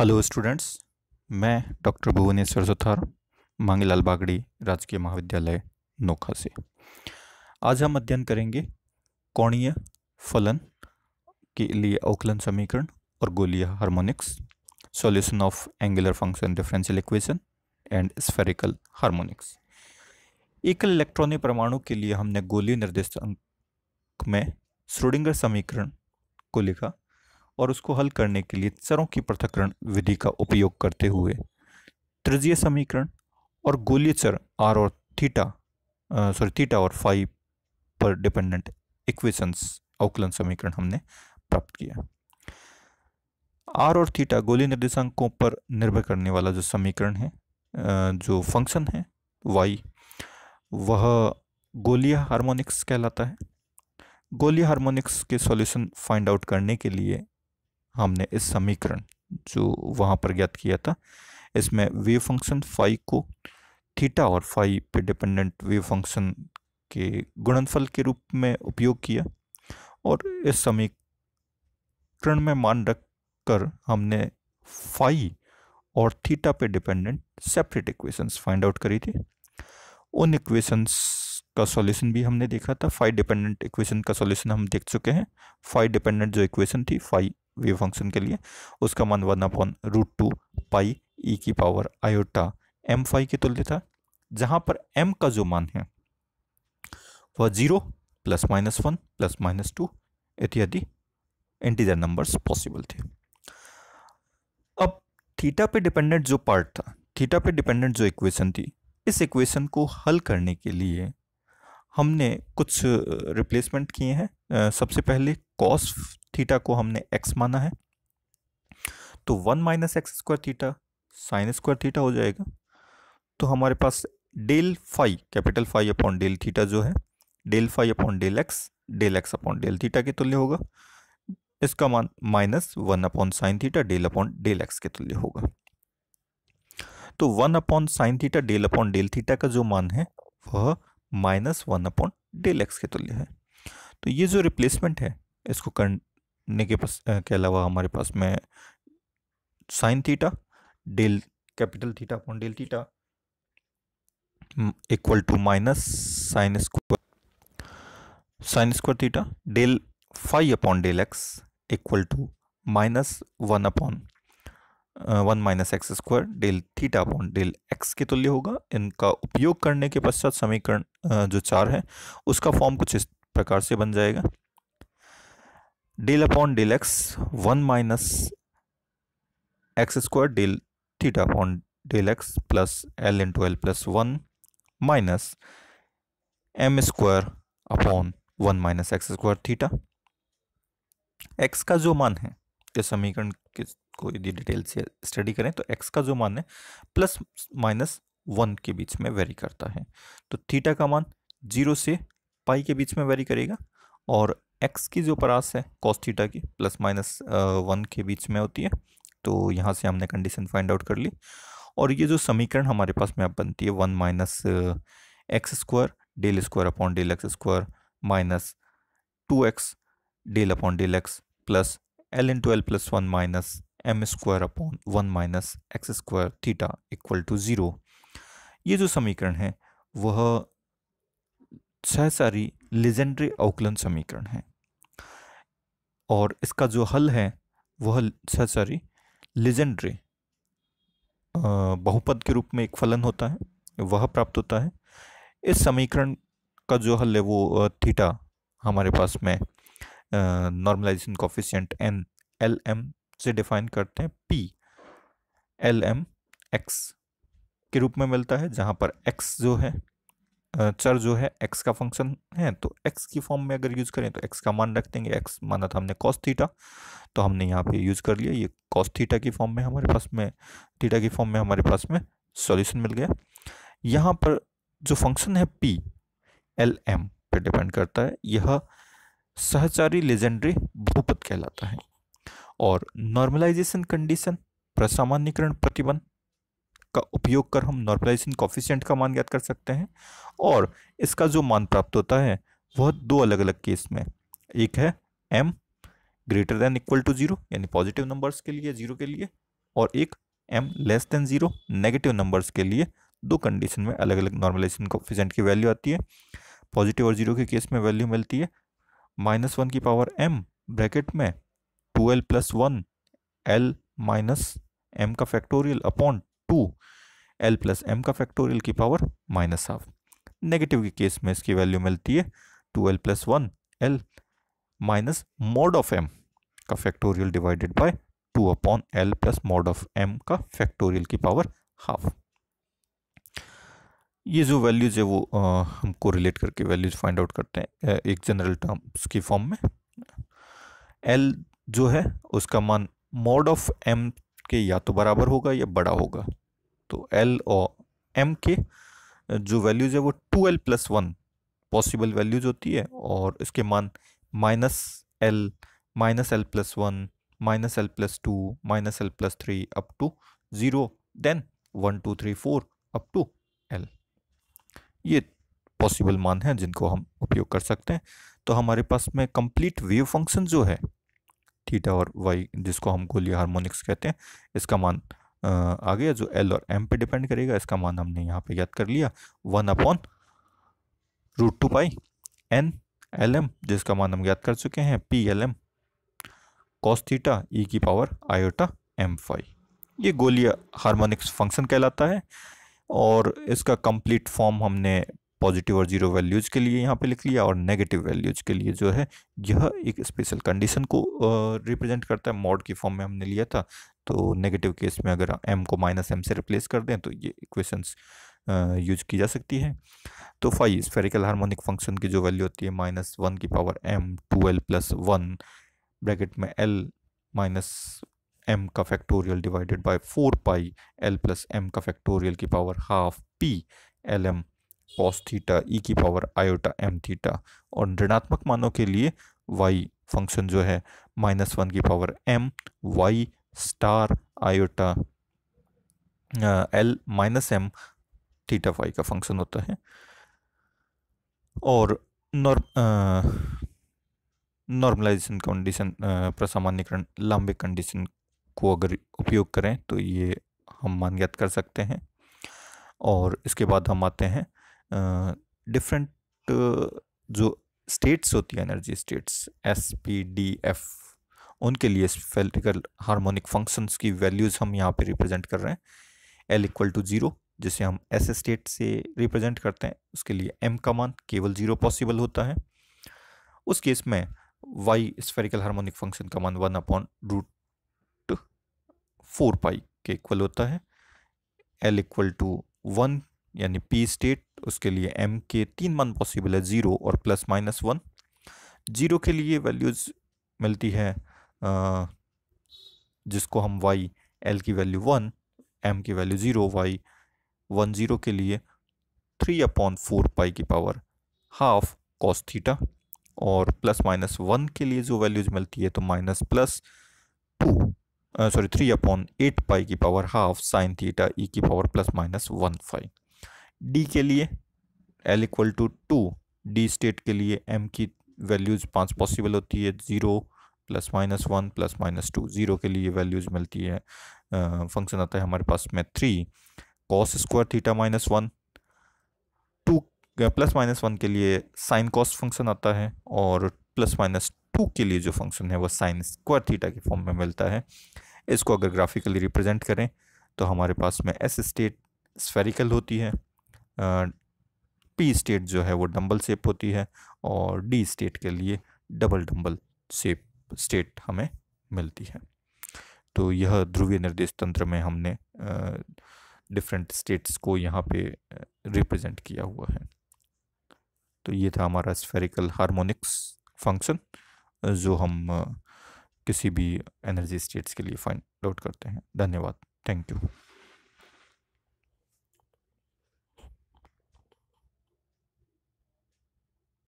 hello students मैं doctor Bhuvneshwar Suthar Mangilal Bagdi राजकीय महाविद्यालय नोखा से आज हम अध्ययन करेंगे कोणीय फलन के लिए अवकलन समीकरण और गोलीय harmonics solution of angular function differential equation and spherical harmonics एकल इलेक्ट्रॉनिक परमाणु के लिए हमने गोलीय निर्देशांक में श्रोडिंगर समीकरण को लिखा और उसको हल करने के लिए चरों की पृथककरण विधि का उपयोग करते हुए त्रिज्यीय समीकरण और गोलीय चर आर और थीटा सॉरी थीटा और फाइव पर डिपेंडेंट इक्वेशंस अवकलन समीकरण हमने प्राप्त किया आर और थीटा गोली निर्देशांकों पर निर्भर करने वाला जो समीकरण है जो फंक्शन है वाई वह गोलीय हार्मोनिक्स कहलाता है गोलीय हार्मोनिक्स के सॉल्यूशन फाइंड आउट करने के लिए हमने इस समीकरण जो वहाँ पर ज्ञात किया था इसमें वेव फंक्शन फाई को थीटा और फाई पे डिपेंडेंट वेव फंक्शन के गुणनफल के रूप में उपयोग किया और इस समीकरण में मान रख कर हमने फाई और थीटा पे dependent separate equations find out करी थी उन इक्वेशंस का सॉल्यूशन भी हमने देखा था फाइव डिपेंडेंट इक्वेशन का सॉल्यूशन हम देख चुके हैं फाइव डिपेंडेंट जो इक्वेशन थी फाइव वेव फंक्शन के लिए उसका मान one upon root two pi e की पावर आयोटा एम फाइव के तुल्य था जहां पर एम का जो मान है वह zero plus minus one plus minus two इत्यादि इंटीजर नंबर्स पॉसिबल थे अब थीटा पे डिपेंडेंट जो पार्ट था थीटा पे डिपेंडेंट जो इक्वेशन थी इस इक्वेशन को हल करने के लिए हमने कुछ रिप्लेसमेंट किए हैं सबसे पहले कॉस थीटा को हमने एक्स माना है तो one minus X square theta sine square theta हो जाएगा तो हमारे पास del five capital five upon del theta जो है del five upon del X del X upon del theta के तुल्य होगा इसका मान minus one upon sine theta del upon del X के तुल्य होगा तो one upon sine theta del upon del theta का जो मान है वह minus one upon del X के तुल्य है तो ये जो रिप्लेसमेंट है इसको ने के पास के अलावा हमारे पास में sine theta del capital theta upon del theta equal to minus sine square sine square theta del five upon del X equal to minus one upon one minus X square del theta upon del X के तुल्य होगा इनका उपयोग करने के पश्चात समीकरण जो चार है उसका फॉर्म कुछ इस प्रकार से बन जाएगा del upon del X one minus X square del theta upon del X plus L into L plus one minus M square upon one minus X square theta X का जो मान है इस समीकरण के को यदि डिटेल से स्टडी करें तो एक्स का जो मान है प्लस माइनस वन के बीच में वेरी करता है तो थीटा का मान जीरो से पाई के बीच में वेरी करेगा और एक्स की जो परास है कॉस्टीटा की प्लस माइनस वन के बीच में होती है तो यहाँ से हमने कंडीशन फाइंड आउट कर ली और ये जो समीकरण हमारे पास में अब बनती है one minus X square del square upon del X square minus two X del upon del X plus L into L plus one minus M square upon one minus X square theta equal to zero ये जो समीकरण है वह छह सारी legendary अवकलन समीकरण है और इसका जो हल है वह सॉरी लिजेंड्री बहुपद के रूप में एक फलन होता है वह प्राप्त होता है इस समीकरण का जो हल है वो थीटा हमारे पास में normalization coefficient N L M से डिफाइन करते हैं पी एल एम एक्स के रूप में मिलता है जहाँ पर एक्स जो है चर जो है एक्स का फंक्शन है तो एक्स की फॉर्म में अगर यूज़ करें तो एक्स का मान रख देंगे एक्स माना था हमने कॉस थीटा तो हमने यहाँ पे यूज़ कर लिया ये कॉस थीटा की फॉर्म में हमारे पास में थीटा की फॉर्म में हमारे पास में सॉल्यूशन मिल गया यहाँ पर जो फंक्शन है पी एल एम पर डिपेंड करता है यह सहचारी लेजेंडरी भूपत कहलाता है और नॉर्मलाइजेशन कंडीशन प्रसामान्यकरण प्रतिबंध का उपयोग कर हम नॉर्मलाइजेशन कॉफिशियंट का मान ज्ञात कर सकते हैं और इसका जो मान प्राप्त होता है वह दो अलग अलग केस में एक है M greater than equal to zero यानी पॉजिटिव नंबर्स के लिए जीरो के लिए और एक M less than zero negative numbers के लिए दो कंडीशन में अलग अलग नॉर्मलाइजेशन कॉफिशियंट की वैल्यू आती है पॉजिटिव और जीरो के केस में वैल्यू मिलती है माइनस वन की पावर एम ब्रैकेट में two L plus one L minus M का factorial upon two L plus M का फैक्टोरियल की पावर माइनस हाफ नेगेटिव के केस में इसकी वैल्यू मिलती है two L plus one L minus mod of M का factorial divided by two upon L plus mod of M का factorial की पावर हाफ ये जो वैल्यूज है वो हमको रिलेट करके वैल्यूज फाइंड आउट करते हैं एक जनरल टर्म्स की फॉर्म में एल जो है उसका मान मोड ऑफ एम के या तो बराबर होगा या बड़ा होगा तो एल और एम के जो वैल्यूज़ है वो two L plus one possible values होती है और इसके मान minus L minus L plus one minus L plus two minus L plus three up to zero then one two three four up to L ये possible मान है जिनको हम उपयोग कर सकते हैं तो हमारे पास में कंप्लीट वेव फंक्शन जो है थीटा और वाई जिसको हम गोली हारमोनिक्स कहते हैं इसका मान आ गया जो एल और एम पे डिपेंड करेगा इसका मान हमने यहाँ पे याद कर लिया one upon root two pi N L M जिसका मान हम याद कर चुके हैं P L M cos theta e की पावर आयोटा एम फाई ये गोलीय हार्मोनिक्स फंक्शन कहलाता है और इसका कंप्लीट फॉर्म हमने पॉजिटिव और जीरो वैल्यूज के लिए यहाँ पे लिख लिया और नेगेटिव वैल्यूज के लिए जो है यह एक स्पेशल कंडीशन को रिप्रेजेंट करता है मॉड की फॉर्म में हमने लिया था तो नेगेटिव केस में अगर एम को माइनस एम से रिप्लेस कर दें तो ये इक्वेशंस यूज की जा सकती है तो फाइव स्फेरिकल हार्मोनिक फंक्शन की जो वैल्यू होती है माइनस वन की power M two L plus one bracket में एल माइनस एम का factorial divided by four pi L plus M का फैक्टोरियल की power half P L M cos theta e की पावर आयोटा एम थीटा और ऋणात्मक मानों के लिए वाई फंक्शन जो है माइनस वन की power M Y star iota L minus M theta phi का फंक्शन होता है और नॉर्मलाइजेशन कंडीशन प्रसामान्यकरण लंबे कंडीशन को अगर उपयोग करें तो ये हम मान ज्ञात कर सकते हैं और इसके बाद हम आते हैं डिफरेंट जो स्टेट्स होती है energy states S P D F उनके लिए स्फेरिकल हार्मोनिक फंक्शंस की वैल्यूज़ हम यहाँ पे रिप्रेजेंट कर रहे हैं एल इक्वल टू ज़ीरो जिसे हम एस स्टेट से रिप्रेजेंट करते हैं उसके लिए एम का मान केवल ज़ीरो पॉसिबल होता है उस केस में वाई स्फेरिकल हार्मोनिक फंक्शन का मान one upon root four pi के इक्वल होता है एल इक्वल टू वन यानी पी स्टेट उसके लिए एम के तीन मान पॉसिबल है ज़ीरो और प्लस माइनस वन ज़ीरो के लिए वैल्यूज़ मिलती है जिसको हम वाई एल की वैल्यू वन एम की value zero Y one zero के लिए थ्री अपॉन फोर पाई की पावर हाफ कॉस थीटा और प्लस माइनस वन के लिए जो वैल्यूज मिलती है तो minus plus two sorry three upon eight pi की power half sine theta e की power plus minus one five D के लिए L equal to two D state के लिए एम की वैल्यूज पाँच पॉसिबल होती है zero plus minus one plus minus two zero के लिए वैल्यूज़ मिलती है फंक्शन आता है हमारे पास में three cos square theta minus one two plus minus one के लिए साइन कॉस फंक्शन आता है और प्लस माइनस टू के लिए जो फंक्शन है वो साइन स्क्वायर थीटा के फॉर्म में मिलता है इसको अगर ग्राफिकली रिप्रेजेंट करें तो हमारे पास में एस स्टेट स्फेरिकल होती है पी स्टेट जो है वो डम्बल सेप होती है और डी स्टेट के लिए डबल डम्बल सेप स्टेट हमें मिलती है तो यह ध्रुवीय निर्देश तंत्र में हमने डिफरेंट स्टेट्स को यहाँ पे रिप्रेजेंट किया हुआ है तो ये था हमारा स्फेरिकल हार्मोनिक्स फंक्शन जो हम किसी भी एनर्जी स्टेट्स के लिए फाइंड आउट करते हैं धन्यवाद थैंक यू